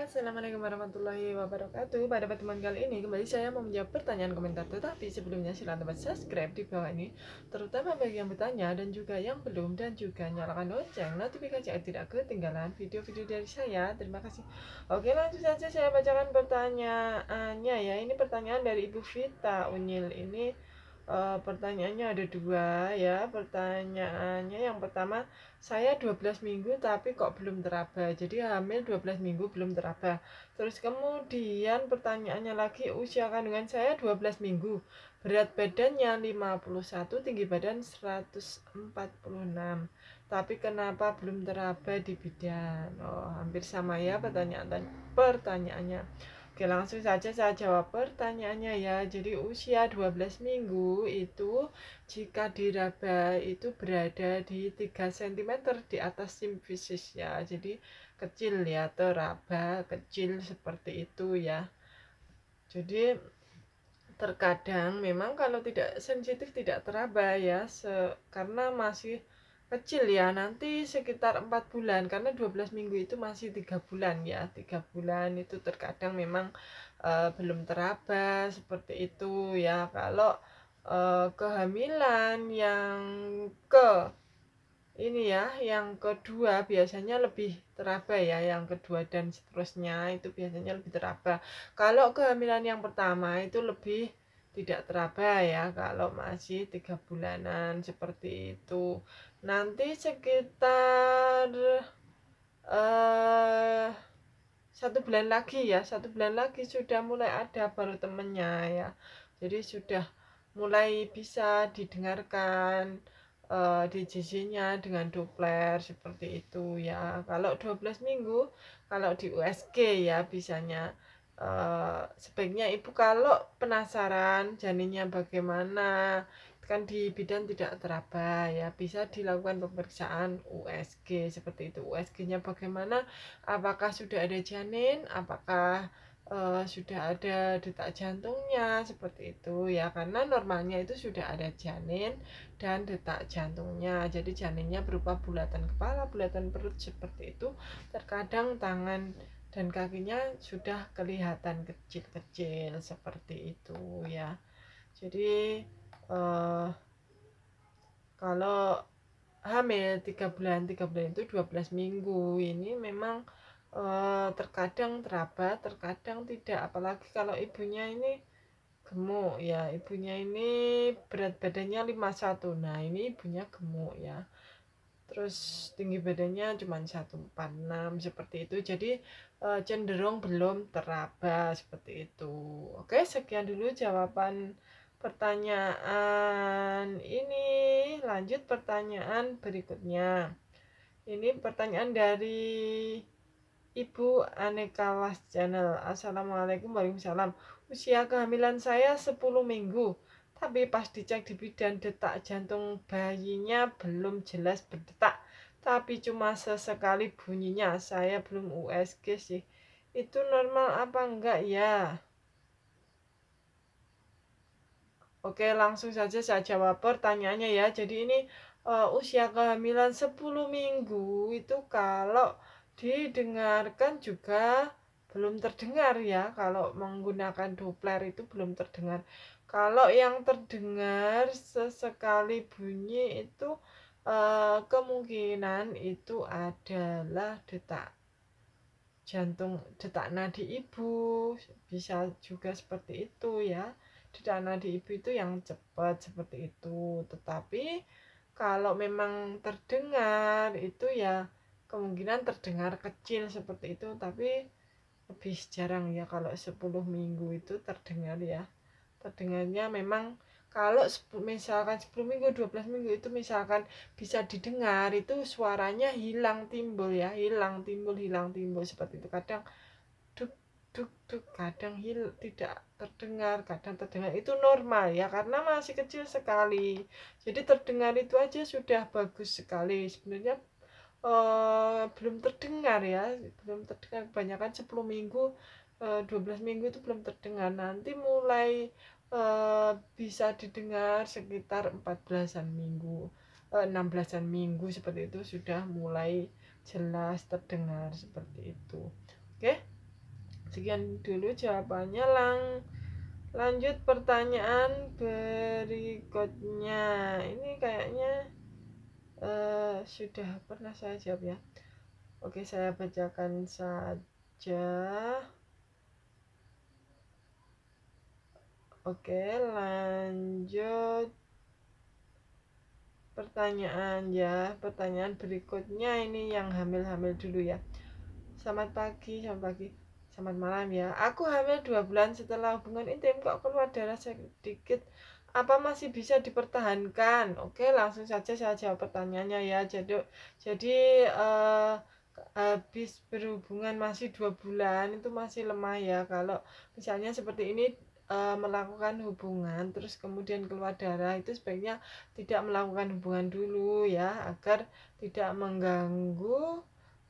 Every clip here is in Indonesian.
Assalamualaikum warahmatullahi wabarakatuh Pada pertemuan kali ini kembali saya mau menjawab pertanyaan komentar Tetapi sebelumnya silahkan tempat subscribe di bawah ini Terutama bagi yang bertanya dan juga yang belum Dan juga nyalakan lonceng notifikasi agar tidak ketinggalan video-video dari saya Terima kasih Oke langsung saja saya bacakan pertanyaannya ya Ini pertanyaan dari Ibu Vita Unyil ini uh, pertanyaannya ada dua ya pertanyaannya yang pertama saya 12 minggu tapi kok belum teraba jadi hamil 12 minggu belum teraba terus kemudian pertanyaannya lagi usia kandungan saya 12 minggu berat badannya 51 tinggi badan 146 tapi kenapa belum teraba di bidan oh hampir sama ya pertanyaan pertanyaannya Oke, langsung saja saya jawab pertanyaannya ya. Jadi usia 12 minggu itu jika diraba itu berada di 3 cm di atas simfisis ya. Jadi kecil ya, teraba kecil seperti itu ya. Jadi terkadang memang kalau tidak sensitif tidak teraba ya karena masih kecil ya nanti sekitar empat bulan karena 12 minggu itu masih tiga bulan ya tiga bulan itu terkadang memang e, belum teraba seperti itu ya kalau e, kehamilan yang ke ini ya yang kedua biasanya lebih teraba ya yang kedua dan seterusnya itu biasanya lebih teraba kalau kehamilan yang pertama itu lebih tidak teraba ya kalau masih tiga bulanan seperti itu nanti sekitar uh, satu bulan lagi ya satu bulan lagi sudah mulai ada baru temennya ya jadi sudah mulai bisa didengarkan uh, eh, DJC-nya dengan Doppler seperti itu ya kalau 12 minggu kalau di USG ya bisanya uh, sebaiknya ibu kalau penasaran janinnya bagaimana kan di bidan tidak teraba ya bisa dilakukan pemeriksaan USG seperti itu USG-nya bagaimana apakah sudah ada janin apakah uh, sudah ada detak jantungnya seperti itu ya karena normalnya itu sudah ada janin dan detak jantungnya jadi janinnya berupa bulatan kepala bulatan perut seperti itu terkadang tangan dan kakinya sudah kelihatan kecil-kecil seperti itu ya jadi uh, kalau hamil tiga bulan tiga bulan itu 12 minggu ini memang uh, terkadang teraba terkadang tidak apalagi kalau ibunya ini gemuk ya ibunya ini berat badannya 51 nah ini ibunya gemuk ya terus tinggi badannya cuma 146 seperti itu jadi eh, cenderung belum teraba seperti itu oke sekian dulu jawaban pertanyaan ini lanjut pertanyaan berikutnya ini pertanyaan dari Ibu Aneka Las Channel Assalamualaikum wabarakatuh. Usia kehamilan saya 10 minggu Tapi pas dicek di bidan detak jantung bayinya belum jelas berdetak Tapi cuma sesekali bunyinya Saya belum USG sih Itu normal apa enggak ya? Oke, langsung saja saya jawab pertanyaannya ya. Jadi ini uh, usia kehamilan 10 minggu itu kalau didengarkan juga belum terdengar ya kalau menggunakan Doppler itu belum terdengar kalau yang terdengar sesekali bunyi itu uh, kemungkinan itu adalah detak jantung detak nadi ibu bisa juga seperti itu ya di dana di ibu itu yang cepat seperti itu tetapi kalau memang terdengar itu ya kemungkinan terdengar kecil seperti itu tapi lebih jarang ya kalau 10 minggu itu terdengar ya terdengarnya memang kalau misalkan 10 minggu 12 minggu itu misalkan bisa didengar itu suaranya hilang timbul ya hilang timbul hilang timbul seperti itu kadang duk duk kadang hil tidak terdengar kadang terdengar itu normal ya karena masih kecil sekali jadi terdengar itu aja sudah bagus sekali sebenarnya uh, belum terdengar ya belum terdengar kebanyakan 10 minggu uh, eh, 12 minggu itu belum terdengar nanti mulai uh, bisa didengar sekitar 14-an minggu uh, 16-an minggu seperti itu sudah mulai jelas terdengar seperti itu oke okay? Sekian dulu jawabannya lang. Lanjut pertanyaan berikutnya. Ini kayaknya uh, sudah pernah saya jawab ya. Oke, saya bacakan saja. Oke, lanjut pertanyaan ya. Pertanyaan berikutnya ini yang hamil-hamil dulu ya. Selamat pagi, selamat pagi. Selamat malam ya. Aku hamil dua bulan setelah hubungan intim kok keluar darah sedikit. Apa masih bisa dipertahankan? Oke, langsung saja saya jawab pertanyaannya ya. Jadi jadi uh, habis berhubungan masih dua bulan itu masih lemah ya. Kalau misalnya seperti ini uh, melakukan hubungan terus kemudian keluar darah itu sebaiknya tidak melakukan hubungan dulu ya agar tidak mengganggu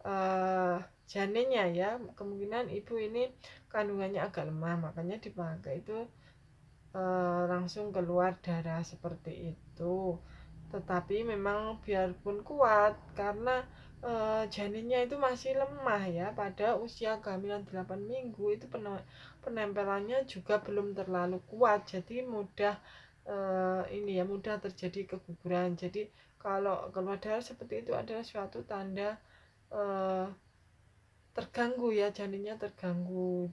uh, janinnya ya kemungkinan ibu ini kandungannya agak lemah makanya dipakai itu uh, langsung keluar darah seperti itu tetapi memang biarpun kuat karena e, janinnya itu masih lemah ya pada usia kehamilan 8 minggu itu penempelannya juga belum terlalu kuat jadi mudah e, ini ya mudah terjadi keguguran jadi kalau keluar darah seperti itu adalah suatu tanda uh, terganggu ya janinnya terganggu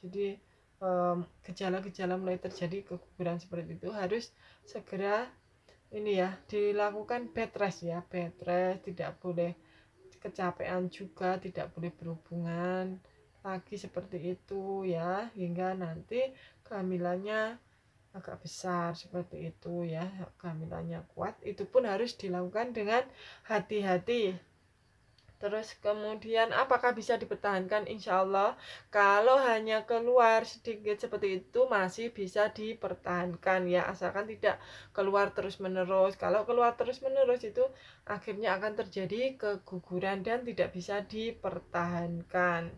jadi gejala-gejala um, mulai terjadi keguguran seperti itu harus segera ini ya dilakukan bed rest ya bed rest tidak boleh kecapean juga tidak boleh berhubungan lagi seperti itu ya hingga nanti kehamilannya agak besar seperti itu ya kehamilannya kuat itu pun harus dilakukan dengan hati-hati Terus kemudian apakah bisa dipertahankan? Insya Allah kalau hanya keluar sedikit seperti itu masih bisa dipertahankan ya asalkan tidak keluar terus menerus. Kalau keluar terus menerus itu akhirnya akan terjadi keguguran dan tidak bisa dipertahankan.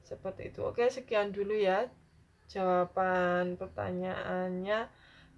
Seperti itu. Oke sekian dulu ya jawaban pertanyaannya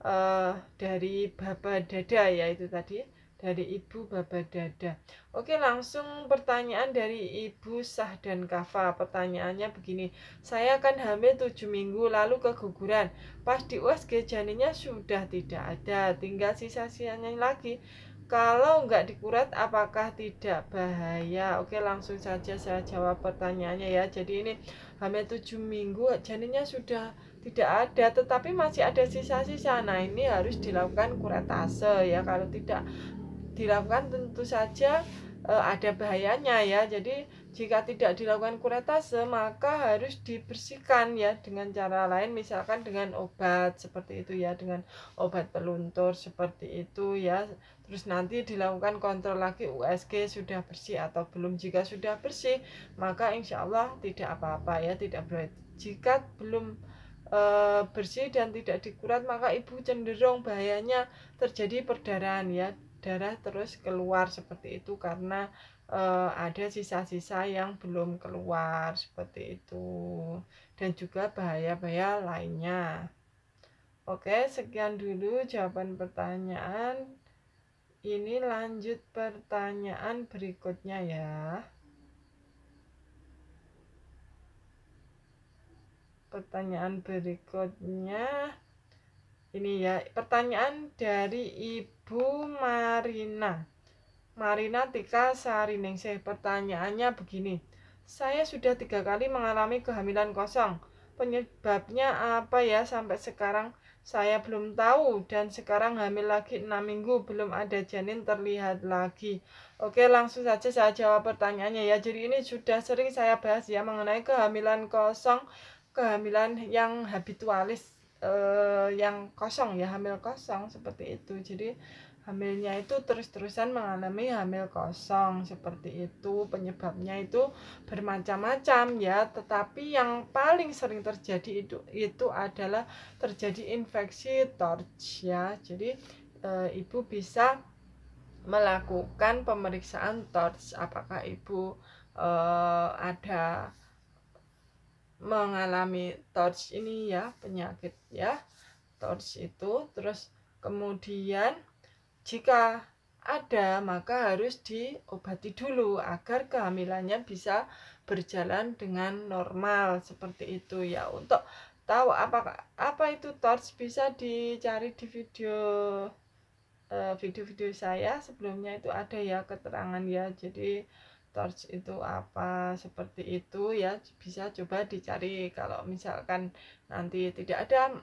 uh, dari bapak Dada ya itu tadi dari Ibu Baba Dada. Oke, langsung pertanyaan dari Ibu Sah dan Kafa. Pertanyaannya begini, saya akan hamil 7 minggu lalu keguguran. Pas di USG janinnya sudah tidak ada, tinggal sisa-sisanya lagi. Kalau nggak dikurat, apakah tidak bahaya? Oke, langsung saja saya jawab pertanyaannya ya. Jadi ini hamil 7 minggu, janinnya sudah tidak ada tetapi masih ada sisa-sisa nah ini harus dilakukan kuretase ya kalau tidak dilakukan tentu saja e, ada bahayanya ya. Jadi jika tidak dilakukan kuretase maka harus dibersihkan ya dengan cara lain misalkan dengan obat seperti itu ya dengan obat peluntur seperti itu ya. Terus nanti dilakukan kontrol lagi USG sudah bersih atau belum. Jika sudah bersih maka insya Allah tidak apa-apa ya tidak boleh. Jika belum e, bersih dan tidak dikurat maka ibu cenderung bahayanya terjadi perdarahan ya darah terus keluar seperti itu karena e, ada sisa-sisa yang belum keluar seperti itu dan juga bahaya-bahaya lainnya oke sekian dulu jawaban pertanyaan ini lanjut pertanyaan berikutnya ya pertanyaan berikutnya ini ya pertanyaan dari Ibu Marina Marina Tika Sariningsih pertanyaannya begini saya sudah tiga kali mengalami kehamilan kosong penyebabnya apa ya sampai sekarang saya belum tahu dan sekarang hamil lagi enam minggu belum ada janin terlihat lagi oke langsung saja saya jawab pertanyaannya ya jadi ini sudah sering saya bahas ya mengenai kehamilan kosong kehamilan yang habitualis uh, yang kosong ya hamil kosong seperti itu jadi hamilnya itu terus-terusan mengalami hamil kosong seperti itu penyebabnya itu bermacam-macam ya tetapi yang paling sering terjadi itu itu adalah terjadi infeksi torch ya jadi e, ibu bisa melakukan pemeriksaan torch apakah ibu e, ada mengalami TORCH ini ya penyakit ya TORCH itu terus kemudian jika ada maka harus diobati dulu agar kehamilannya bisa berjalan dengan normal seperti itu ya untuk tahu apa apa itu torch bisa dicari di video eh, video-video video -video saya sebelumnya itu ada ya keterangan ya jadi torch itu apa seperti itu ya bisa coba dicari kalau misalkan nanti tidak ada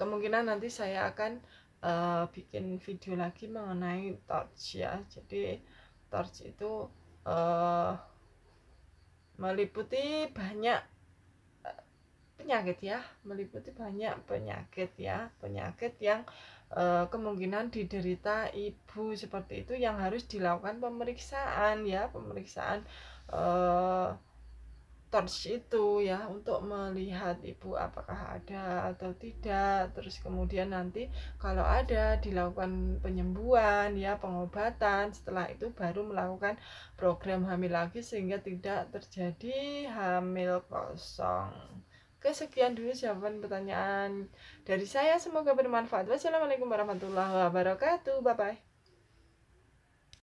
kemungkinan nanti saya akan uh, bikin video lagi mengenai torch ya jadi torch itu uh, meliputi banyak eh, penyakit ya meliputi banyak penyakit ya penyakit yang Eh, kemungkinan diderita ibu seperti itu yang harus dilakukan pemeriksaan ya pemeriksaan e, torch itu ya untuk melihat ibu apakah ada atau tidak terus kemudian nanti kalau ada dilakukan penyembuhan ya pengobatan setelah itu baru melakukan program hamil lagi sehingga tidak terjadi hamil kosong Kesekian dulu jawaban pertanyaan dari saya. Semoga bermanfaat. Wassalamualaikum warahmatullahi wabarakatuh. Bye-bye.